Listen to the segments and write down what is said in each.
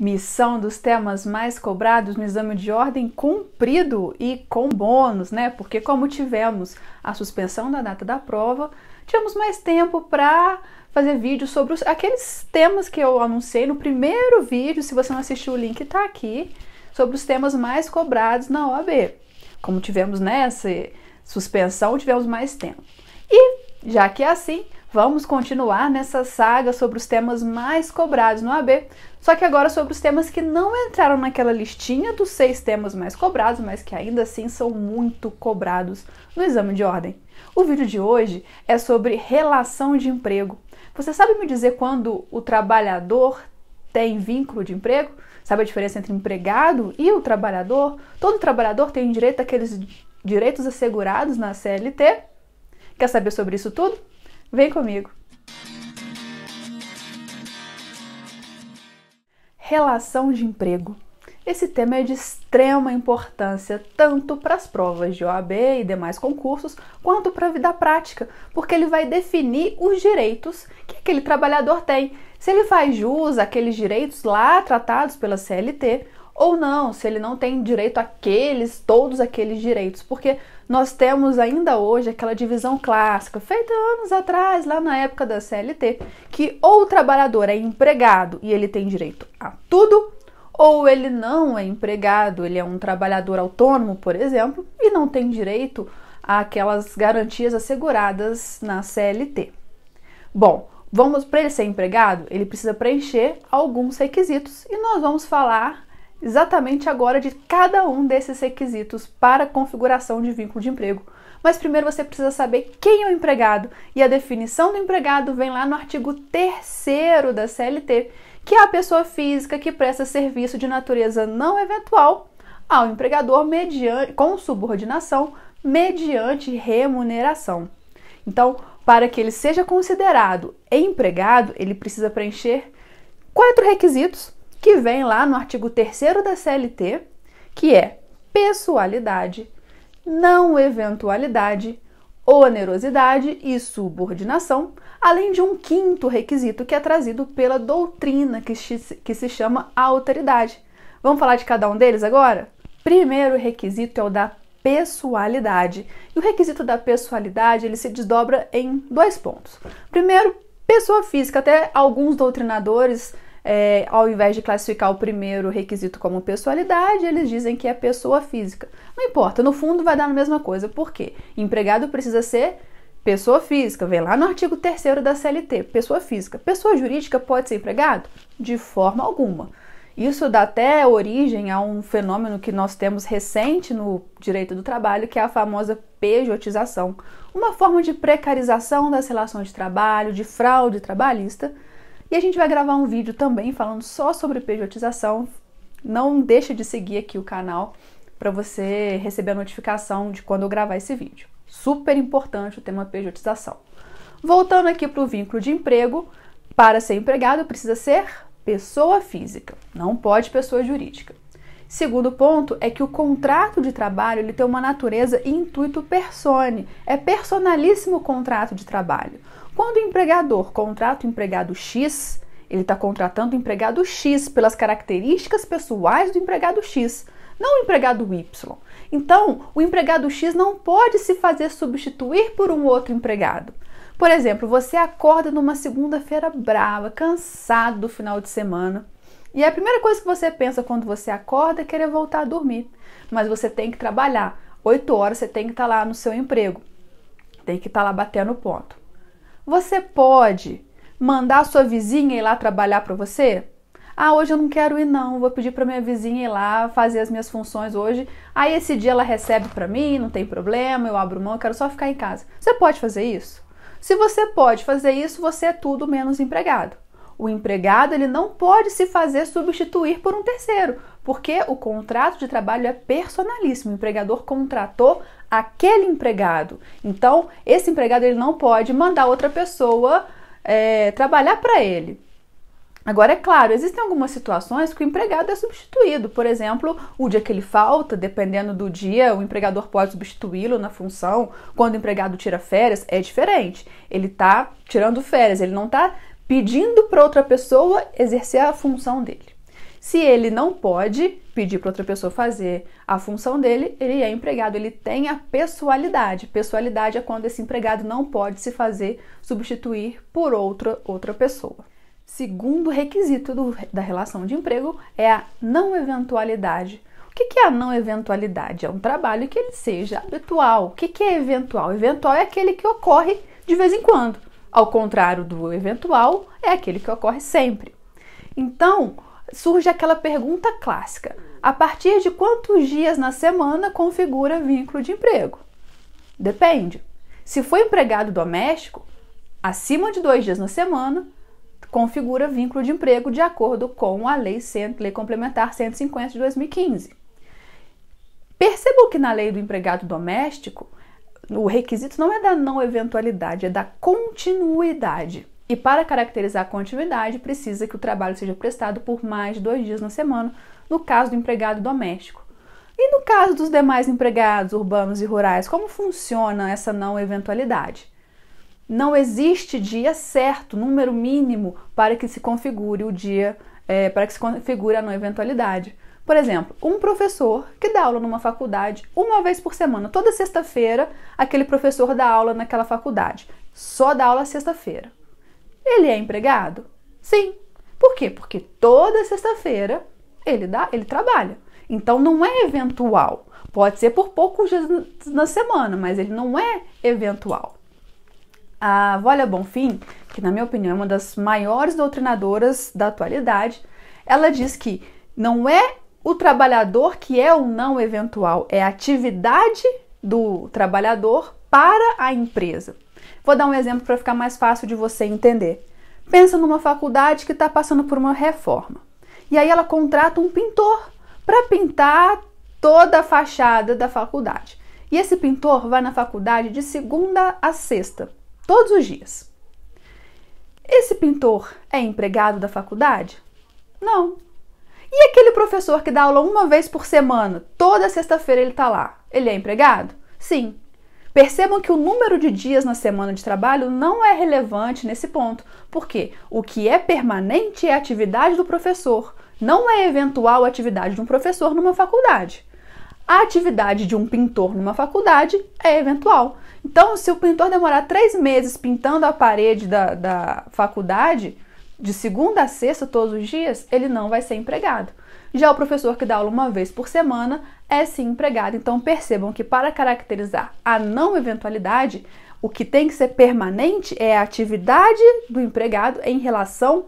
Missão dos temas mais cobrados no exame de ordem cumprido e com bônus, né? Porque como tivemos a suspensão da data da prova, tivemos mais tempo para fazer vídeos sobre os, aqueles temas que eu anunciei no primeiro vídeo, se você não assistiu o link está aqui, sobre os temas mais cobrados na OAB. Como tivemos nessa né, suspensão, tivemos mais tempo. E já que é assim, Vamos continuar nessa saga sobre os temas mais cobrados no AB, só que agora sobre os temas que não entraram naquela listinha dos seis temas mais cobrados, mas que ainda assim são muito cobrados no exame de ordem. O vídeo de hoje é sobre relação de emprego. Você sabe me dizer quando o trabalhador tem vínculo de emprego? Sabe a diferença entre empregado e o trabalhador? Todo trabalhador tem direito àqueles direitos assegurados na CLT. Quer saber sobre isso tudo? Vem comigo! Relação de emprego. Esse tema é de extrema importância tanto para as provas de OAB e demais concursos, quanto para a vida prática, porque ele vai definir os direitos que aquele trabalhador tem, se ele faz jus àqueles direitos lá tratados pela CLT ou não, se ele não tem direito àqueles, todos aqueles direitos, porque nós temos ainda hoje aquela divisão clássica, feita anos atrás, lá na época da CLT, que ou o trabalhador é empregado e ele tem direito a tudo, ou ele não é empregado, ele é um trabalhador autônomo, por exemplo, e não tem direito àquelas garantias asseguradas na CLT. Bom, vamos para ele ser empregado, ele precisa preencher alguns requisitos e nós vamos falar exatamente agora de cada um desses requisitos para configuração de vínculo de emprego. Mas primeiro você precisa saber quem é o empregado, e a definição do empregado vem lá no artigo 3 da CLT, que é a pessoa física que presta serviço de natureza não eventual ao empregador mediante, com subordinação mediante remuneração. Então, para que ele seja considerado empregado, ele precisa preencher quatro requisitos que vem lá no artigo 3 da CLT, que é pessoalidade, não eventualidade, onerosidade e subordinação, além de um quinto requisito que é trazido pela doutrina que, que se chama autoridade. Vamos falar de cada um deles agora? Primeiro requisito é o da pessoalidade. E o requisito da pessoalidade, ele se desdobra em dois pontos. Primeiro, pessoa física, até alguns doutrinadores é, ao invés de classificar o primeiro requisito como pessoalidade, eles dizem que é pessoa física. Não importa, no fundo vai dar a mesma coisa, Por quê? empregado precisa ser pessoa física, vem lá no artigo 3 da CLT, pessoa física. Pessoa jurídica pode ser empregado? De forma alguma. Isso dá até origem a um fenômeno que nós temos recente no direito do trabalho, que é a famosa pejotização, uma forma de precarização das relações de trabalho, de fraude trabalhista e a gente vai gravar um vídeo também falando só sobre pejotização. Não deixa de seguir aqui o canal para você receber a notificação de quando eu gravar esse vídeo. Super importante o tema pejotização. Voltando aqui para o vínculo de emprego, para ser empregado precisa ser pessoa física, não pode pessoa jurídica. Segundo ponto é que o contrato de trabalho ele tem uma natureza intuito persone, é personalíssimo o contrato de trabalho. Quando o empregador contrata o empregado X, ele está contratando o empregado X pelas características pessoais do empregado X, não o empregado Y. Então, o empregado X não pode se fazer substituir por um outro empregado. Por exemplo, você acorda numa segunda-feira brava, cansado do final de semana, e é a primeira coisa que você pensa quando você acorda é querer voltar a dormir. Mas você tem que trabalhar. Oito horas você tem que estar tá lá no seu emprego. Tem que estar tá lá batendo ponto. Você pode mandar a sua vizinha ir lá trabalhar para você? Ah, hoje eu não quero ir não, vou pedir para minha vizinha ir lá fazer as minhas funções hoje. Aí esse dia ela recebe para mim, não tem problema, eu abro mão, eu quero só ficar em casa. Você pode fazer isso? Se você pode fazer isso, você é tudo menos empregado o empregado ele não pode se fazer substituir por um terceiro, porque o contrato de trabalho é personalíssimo. O empregador contratou aquele empregado. Então, esse empregado ele não pode mandar outra pessoa é, trabalhar para ele. Agora, é claro, existem algumas situações que o empregado é substituído. Por exemplo, o dia que ele falta, dependendo do dia, o empregador pode substituí-lo na função. Quando o empregado tira férias, é diferente. Ele está tirando férias, ele não está pedindo para outra pessoa exercer a função dele. Se ele não pode pedir para outra pessoa fazer a função dele, ele é empregado, ele tem a pessoalidade. Pessoalidade é quando esse empregado não pode se fazer substituir por outra outra pessoa. Segundo requisito do, da relação de emprego é a não eventualidade. O que é a não eventualidade? É um trabalho que ele seja habitual. O que é eventual? Eventual é aquele que ocorre de vez em quando. Ao contrário do eventual, é aquele que ocorre sempre. Então, surge aquela pergunta clássica: a partir de quantos dias na semana configura vínculo de emprego? Depende. Se for empregado doméstico, acima de dois dias na semana, configura vínculo de emprego de acordo com a Lei, Lei Complementar 150 de 2015. Percebam que na lei do empregado doméstico, o requisito não é da não eventualidade, é da continuidade. E para caracterizar a continuidade, precisa que o trabalho seja prestado por mais de dois dias na semana, no caso do empregado doméstico. E no caso dos demais empregados urbanos e rurais, como funciona essa não eventualidade? Não existe dia certo, número mínimo, para que se configure o dia, é, para que se configure a não eventualidade. Por exemplo, um professor que dá aula numa faculdade uma vez por semana, toda sexta-feira, aquele professor dá aula naquela faculdade. Só dá aula sexta-feira. Ele é empregado? Sim. Por quê? Porque toda sexta-feira ele dá, ele trabalha. Então não é eventual. Pode ser por poucos dias na semana, mas ele não é eventual. A Vólia Bonfim, que na minha opinião é uma das maiores doutrinadoras da atualidade, ela diz que não é o trabalhador, que é o não eventual, é a atividade do trabalhador para a empresa. Vou dar um exemplo para ficar mais fácil de você entender. Pensa numa faculdade que está passando por uma reforma. E aí ela contrata um pintor para pintar toda a fachada da faculdade. E esse pintor vai na faculdade de segunda a sexta, todos os dias. Esse pintor é empregado da faculdade? Não, e aquele professor que dá aula uma vez por semana, toda sexta-feira ele está lá, ele é empregado? Sim. Percebam que o número de dias na semana de trabalho não é relevante nesse ponto, porque o que é permanente é a atividade do professor, não é eventual a atividade de um professor numa faculdade. A atividade de um pintor numa faculdade é eventual. Então, se o pintor demorar três meses pintando a parede da, da faculdade, de segunda a sexta todos os dias, ele não vai ser empregado. Já o professor que dá aula uma vez por semana é sim empregado. Então percebam que para caracterizar a não eventualidade, o que tem que ser permanente é a atividade do empregado em relação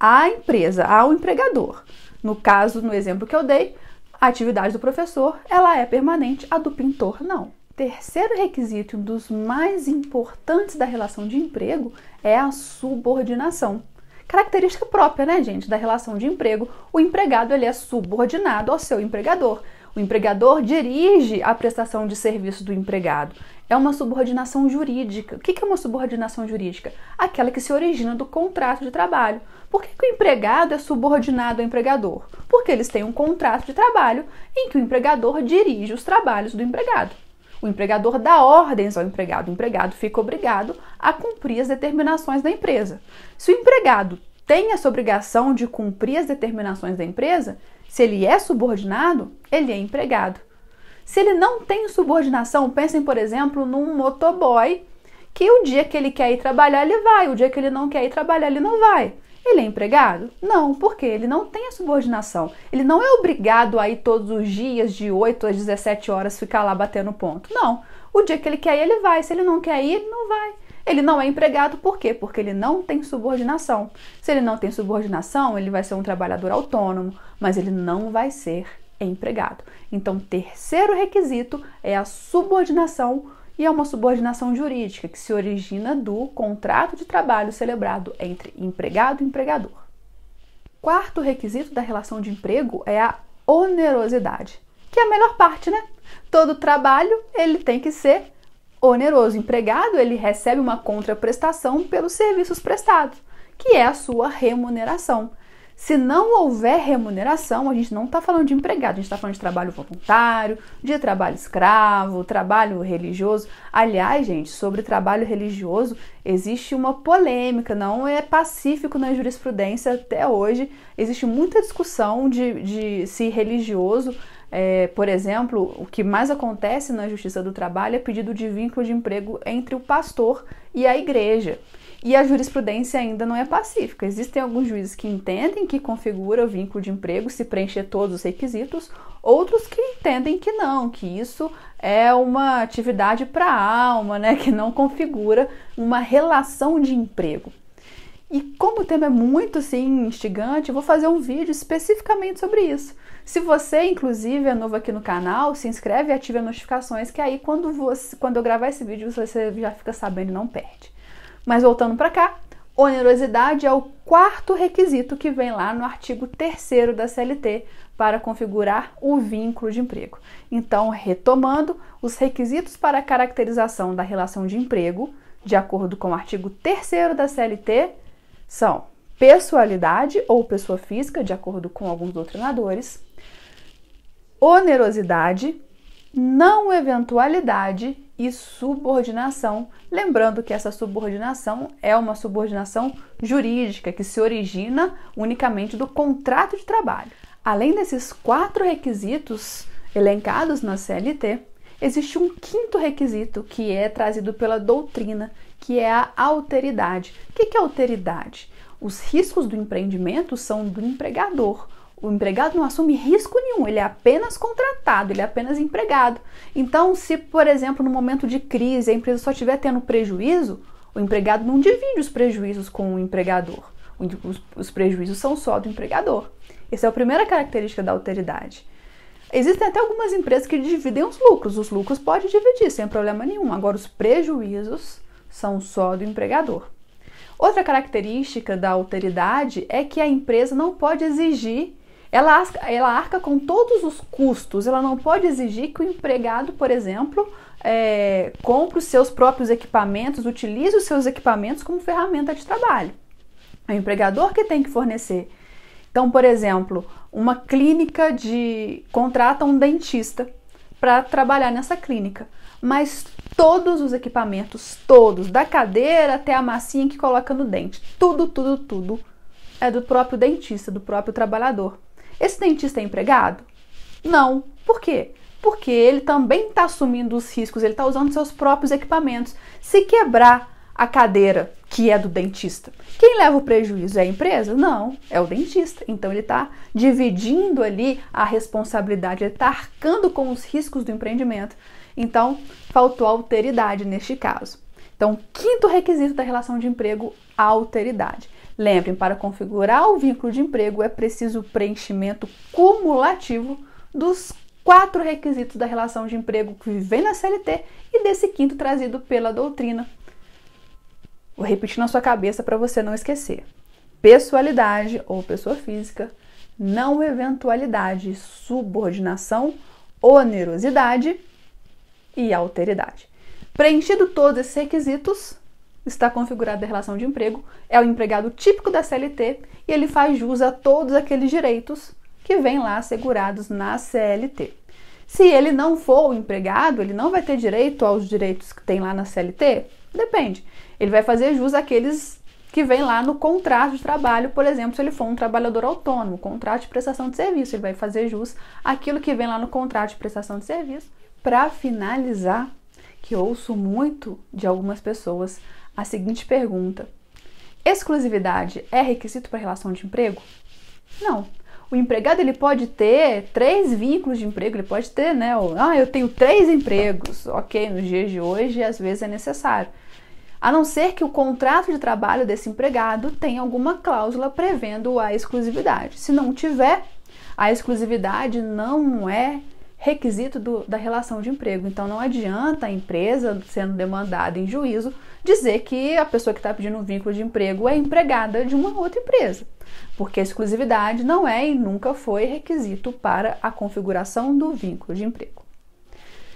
à empresa, ao empregador. No caso, no exemplo que eu dei, a atividade do professor, ela é permanente, a do pintor não. Terceiro requisito, um dos mais importantes da relação de emprego, é a subordinação. Característica própria, né, gente, da relação de emprego, o empregado ele é subordinado ao seu empregador. O empregador dirige a prestação de serviço do empregado. É uma subordinação jurídica. O que é uma subordinação jurídica? Aquela que se origina do contrato de trabalho. Por que, que o empregado é subordinado ao empregador? Porque eles têm um contrato de trabalho em que o empregador dirige os trabalhos do empregado. O empregador dá ordens ao empregado, o empregado fica obrigado a cumprir as determinações da empresa. Se o empregado tem essa obrigação de cumprir as determinações da empresa, se ele é subordinado, ele é empregado. Se ele não tem subordinação, pensem, por exemplo, num motoboy que o dia que ele quer ir trabalhar, ele vai, o dia que ele não quer ir trabalhar, ele não vai. Ele é empregado? Não, porque ele não tem a subordinação. Ele não é obrigado a ir todos os dias, de 8 às 17 horas, ficar lá batendo ponto. Não. O dia que ele quer ir, ele vai. Se ele não quer ir, ele não vai. Ele não é empregado por quê? Porque ele não tem subordinação. Se ele não tem subordinação, ele vai ser um trabalhador autônomo, mas ele não vai ser empregado. Então, terceiro requisito é a subordinação e é uma subordinação jurídica que se origina do contrato de trabalho celebrado entre empregado e empregador. Quarto requisito da relação de emprego é a onerosidade, que é a melhor parte, né? Todo trabalho ele tem que ser oneroso. O empregado ele recebe uma contraprestação pelos serviços prestados, que é a sua remuneração. Se não houver remuneração, a gente não está falando de empregado, a gente está falando de trabalho voluntário, de trabalho escravo, trabalho religioso. Aliás, gente, sobre trabalho religioso existe uma polêmica, não é pacífico na é jurisprudência até hoje. Existe muita discussão de, de se religioso é, por exemplo, o que mais acontece na Justiça do Trabalho é pedido de vínculo de emprego entre o pastor e a igreja. E a jurisprudência ainda não é pacífica. Existem alguns juízes que entendem que configura o vínculo de emprego se preencher todos os requisitos, outros que entendem que não, que isso é uma atividade para a alma, né, que não configura uma relação de emprego. E como o tema é muito assim instigante, eu vou fazer um vídeo especificamente sobre isso. Se você, inclusive, é novo aqui no canal, se inscreve e ative as notificações, que aí quando, você, quando eu gravar esse vídeo você já fica sabendo e não perde. Mas voltando para cá, onerosidade é o quarto requisito que vem lá no artigo 3 da CLT para configurar o vínculo de emprego. Então, retomando, os requisitos para a caracterização da relação de emprego, de acordo com o artigo 3 da CLT, são pessoalidade ou pessoa física, de acordo com alguns doutrinadores, onerosidade, não eventualidade e subordinação. Lembrando que essa subordinação é uma subordinação jurídica que se origina unicamente do contrato de trabalho. Além desses quatro requisitos elencados na CLT, existe um quinto requisito que é trazido pela doutrina, que é a alteridade. O que é alteridade? Os riscos do empreendimento são do empregador, o empregado não assume risco nenhum, ele é apenas contratado, ele é apenas empregado. Então, se, por exemplo, no momento de crise a empresa só estiver tendo prejuízo, o empregado não divide os prejuízos com o empregador. Os, os prejuízos são só do empregador. Essa é a primeira característica da alteridade. Existem até algumas empresas que dividem os lucros. Os lucros pode dividir sem problema nenhum. Agora, os prejuízos são só do empregador. Outra característica da alteridade é que a empresa não pode exigir ela, ela arca com todos os custos, ela não pode exigir que o empregado, por exemplo, é, compre os seus próprios equipamentos, utilize os seus equipamentos como ferramenta de trabalho. É o empregador que tem que fornecer. Então, por exemplo, uma clínica de contrata um dentista para trabalhar nessa clínica, mas todos os equipamentos, todos, da cadeira até a massinha que coloca no dente, tudo, tudo, tudo é do próprio dentista, do próprio trabalhador. Esse dentista é empregado? Não. Por quê? Porque ele também está assumindo os riscos, ele está usando seus próprios equipamentos. Se quebrar a cadeira que é do dentista, quem leva o prejuízo é a empresa? Não, é o dentista. Então ele está dividindo ali a responsabilidade, ele está arcando com os riscos do empreendimento. Então faltou alteridade neste caso. Então, quinto requisito da relação de emprego, alteridade. Lembrem, para configurar o vínculo de emprego é preciso o preenchimento cumulativo dos quatro requisitos da relação de emprego que vem na CLT e desse quinto trazido pela doutrina. Vou repetir na sua cabeça para você não esquecer. Pessoalidade ou pessoa física, não eventualidade, subordinação, onerosidade e alteridade. Preenchido todos esses requisitos, está configurada a relação de emprego, é o empregado típico da CLT e ele faz jus a todos aqueles direitos que vêm lá assegurados na CLT. Se ele não for o empregado, ele não vai ter direito aos direitos que tem lá na CLT? Depende. Ele vai fazer jus àqueles que vem lá no contrato de trabalho, por exemplo, se ele for um trabalhador autônomo, contrato de prestação de serviço, ele vai fazer jus àquilo que vem lá no contrato de prestação de serviço. Para finalizar, que ouço muito de algumas pessoas a seguinte pergunta: Exclusividade é requisito para relação de emprego? Não. O empregado ele pode ter três vínculos de emprego, ele pode ter, né? Ou, ah, eu tenho três empregos. Ok, nos dias de hoje às vezes é necessário. A não ser que o contrato de trabalho desse empregado tenha alguma cláusula prevendo a exclusividade. Se não tiver, a exclusividade não é requisito do, da relação de emprego. Então não adianta a empresa, sendo demandada em juízo, dizer que a pessoa que está pedindo um vínculo de emprego é empregada de uma outra empresa, porque a exclusividade não é e nunca foi requisito para a configuração do vínculo de emprego.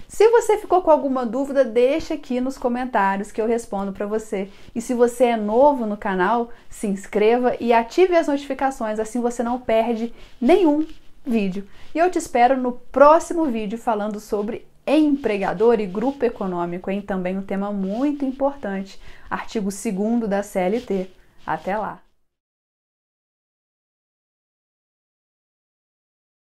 Se você ficou com alguma dúvida, deixa aqui nos comentários que eu respondo para você. E se você é novo no canal, se inscreva e ative as notificações, assim você não perde nenhum vídeo. E eu te espero no próximo vídeo falando sobre empregador e grupo econômico, hein? Também um tema muito importante. Artigo 2 da CLT. Até lá!